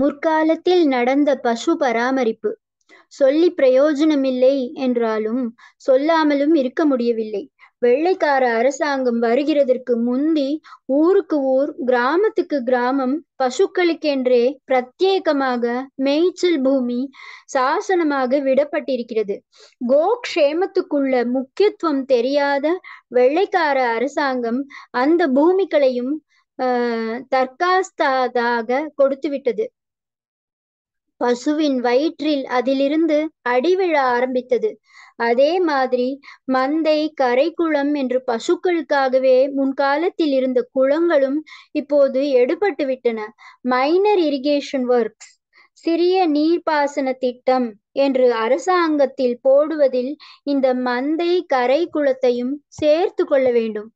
முற்காலத்தில் நடந்த பசு பராமரிப்பு சொல்லி பிரயோஜனமில்லை என்றாலும் சொல்லாமலும் இருக்க முடியவில்லை வெள்ளைக்கார அரசாங்கம் வருகிறதற்கு முந்தி ஊருக்கு ஊர் கிராமத்துக்கு கிராமம் பசுக்களுக்கென்றே பிரத்யேகமாக மேய்ச்சல் பூமி சாசனமாக விடப்பட்டிருக்கிறது கோக்ஷேமத்துக்குள்ள முக்கியத்துவம் தெரியாத வெள்ளைக்கார அரசாங்கம் அந்த பூமிகளையும் தற்காஸ்தாக கொடுத்து விட்டது பசுவின் வயிற்றில் அதிலிருந்து அடிவிழ ஆரம்பித்தது அதே மாதிரி மந்தை கரைக்குளம் என்று பசுக்களுக்காகவே முன்காலத்தில் இருந்த குளங்களும் இப்போது எடுபட்டு விட்டன மைனர் இரிகேஷன் ஒர்க்ஸ் சிறிய நீர்ப்பாசன திட்டம் என்று அரசாங்கத்தில் போடுவதில் இந்த மந்தை கரை குளத்தையும் சேர்த்து கொள்ள வேண்டும்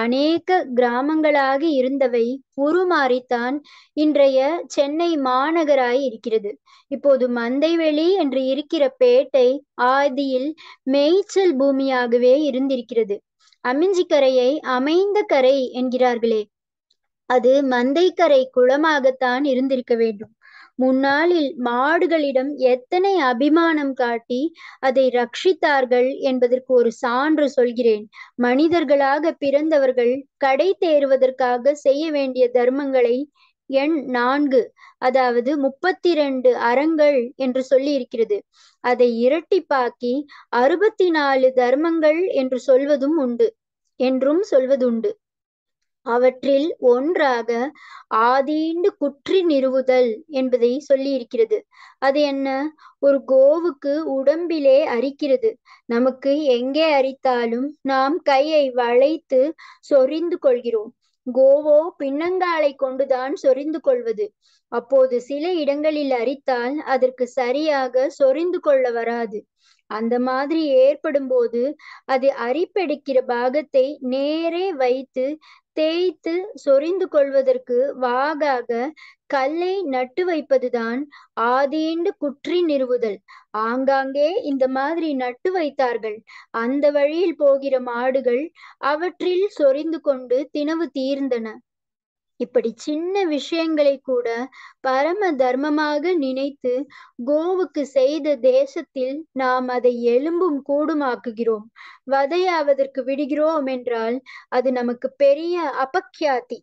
அநேக கிராமங்களாக இருந்தவை உருமாறித்தான் இன்றைய சென்னை மாநகராய் இருக்கிறது இப்போது மந்தைவெளி என்று இருக்கிற பேட்டை ஆதியில் மேய்ச்சல் பூமியாகவே இருந்திருக்கிறது அமிஞ்சி கரையை அமைந்த கரை என்கிறார்களே அது மந்தைக்கரை குளமாகத்தான் இருந்திருக்க வேண்டும் முன்னாளில் மாடுகளிடம் எத்தனை அபிமானம் காட்டி அதை ரட்சித்தார்கள் என்பதற்கு ஒரு சான்று சொல்கிறேன் மனிதர்களாக பிறந்தவர்கள் கடை தேறுவதற்காக செய்ய வேண்டிய தர்மங்களை எண் நான்கு அதாவது முப்பத்தி இரண்டு அறங்கள் என்று சொல்லி இருக்கிறது அதை இரட்டிப்பாக்கி அறுபத்தி நாலு தர்மங்கள் என்று சொல்வதும் உண்டு என்றும் சொல்வதுண்டு அவற்றில் ஒன்றாக ஆதீண்டு குற்றி நிறுவுதல் என்பதை சொல்லி இருக்கிறது அது என்ன ஒரு கோவுக்கு உடம்பிலே அரிக்கிறது நமக்கு எங்கே அரித்தாலும் நாம் கையை வளைத்து சொரிந்து கொள்கிறோம் கோவோ பின்னங்காலை கொண்டுதான் சொரிந்து கொள்வது அப்போது சில இடங்களில் அரித்தால் அதற்கு சரியாக சொரிந்து கொள்ள வராது அந்த மாதிரி ஏற்படும் போது அது அரிப்பெடுக்கிற பாகத்தை நேரே வைத்து தேய்த்து சொரிந்து கொள்வதற்கு வாகாக கல்லை நட்டு வைப்பதுதான் ஆதீண்டு குற்றி நிறுவுதல் ஆங்காங்கே இந்த மாதிரி நட்டு வைத்தார்கள் அந்த வழியில் போகிற மாடுகள் அவற்றில் சொரிந்து கொண்டு தினவு தீர்ந்தன இப்படி சின்ன விஷயங்களை கூட பரம தர்மமாக நினைத்து கோவுக்கு செய்த தேசத்தில் நாம் அதை எலும்பும் கூடுமாக்குகிறோம் வதையாவதற்கு விடுகிறோம் என்றால் அது நமக்கு பெரிய அபக்கியாதி